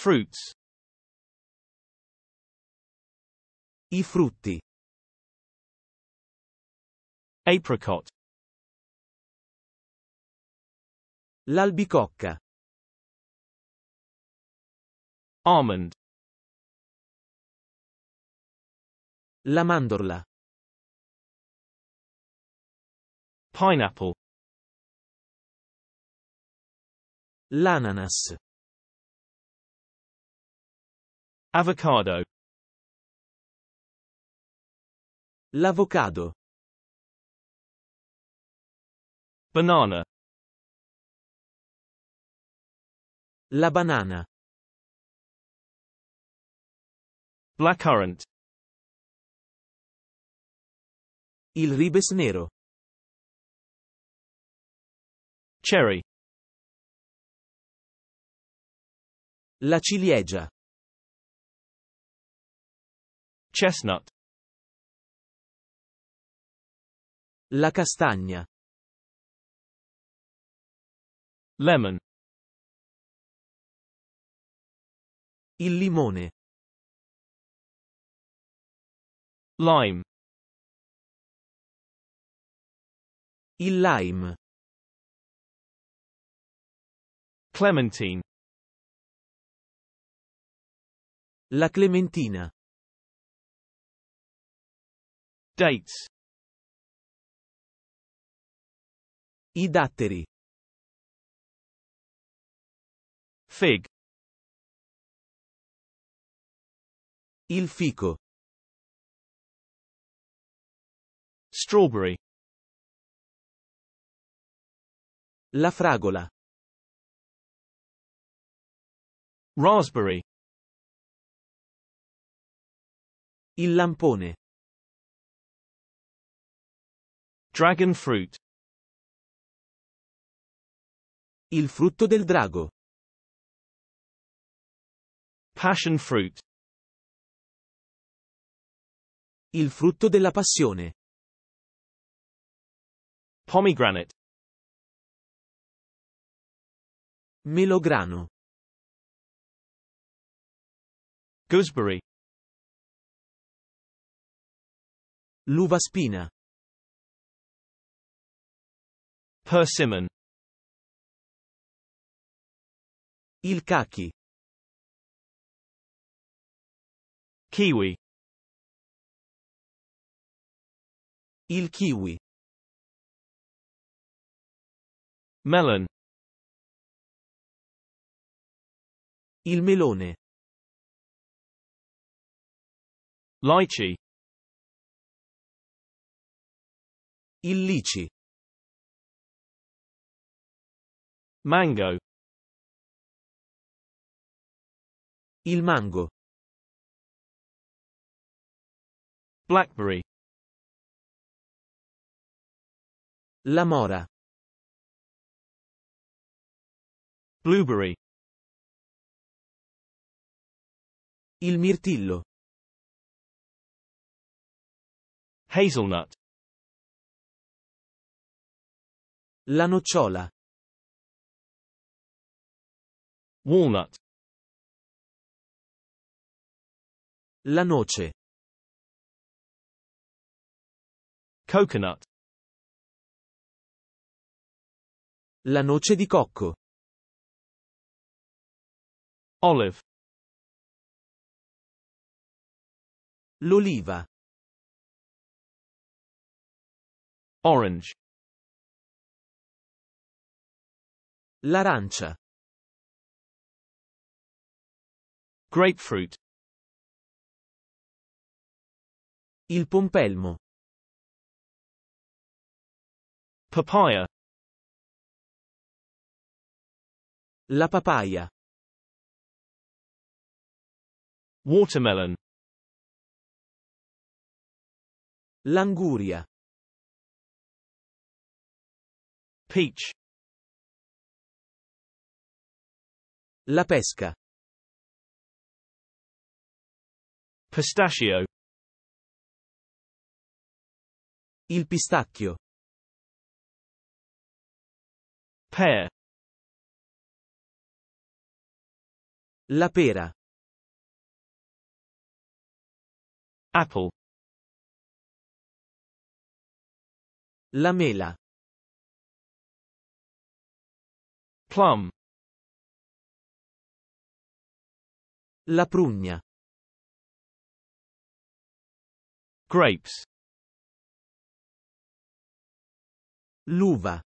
Fruits. I frutti. Apricot. L'albicocca. Almond. La mandorla. Pineapple. L'ananas. Avocado. L'avocado. Banana. La banana. Blackcurrant. Il ribes nero. Cherry. La ciliegia. Chestnut. La castagna. Lemon. Il limone. Lime. Il lime. Clementine. La clementina. States. I datteri. Fig. Il fico. Strawberry. La fragola. Raspberry. Il lampone. Dragon fruit. Il frutto del drago. Passion fruit. Il frutto della passione. Pomegranate. Melograno. Gooseberry. L'uva spina. Persimmon Il cacchi Kiwi Il kiwi Melon Il melone Lychee Il lici Mango. Il mango. Blackberry. La mora. Blueberry. Il mirtillo. Hazelnut. La nocciola. Walnut. La noce. Coconut. La noce di cocco. Olive. L'oliva. Orange. L'arancia. Grapefruit. Il pompelmo. Papaya. La papaya. Watermelon. L'anguria. Peach. La pesca. Pistachio Il pistacchio. Pear La pera. Apple La mela. Plum La prugna. Grapes. L'uva.